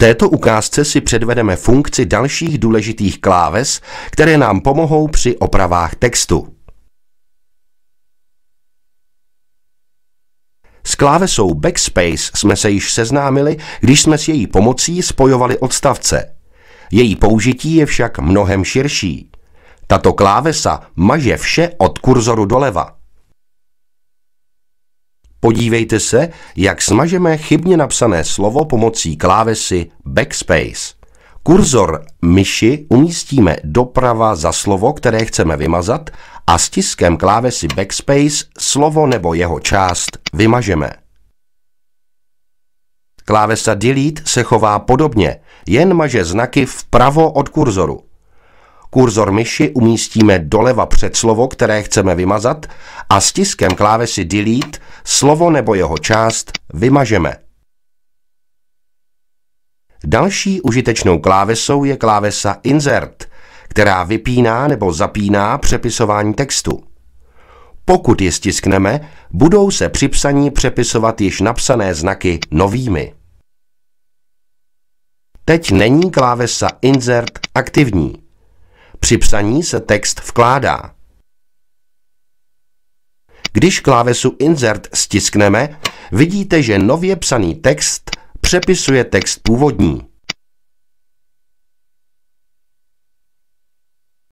této ukázce si předvedeme funkci dalších důležitých kláves, které nám pomohou při opravách textu. S klávesou Backspace jsme se již seznámili, když jsme s její pomocí spojovali odstavce. Její použití je však mnohem širší. Tato klávesa maže vše od kurzoru doleva. Podívejte se, jak smažeme chybně napsané slovo pomocí klávesy Backspace. Kurzor myši umístíme doprava za slovo, které chceme vymazat a stiskem klávesy Backspace slovo nebo jeho část vymažeme. Klávesa Delete se chová podobně, jen maže znaky vpravo od kurzoru. Kurzor myši umístíme doleva před slovo, které chceme vymazat a stiskem klávesy Delete slovo nebo jeho část vymažeme. Další užitečnou klávesou je klávesa Insert, která vypíná nebo zapíná přepisování textu. Pokud ji stiskneme, budou se při psaní přepisovat již napsané znaky novými. Teď není klávesa Insert aktivní. Při psaní se text vkládá. Když klávesu Insert stiskneme, vidíte, že nově psaný text přepisuje text původní.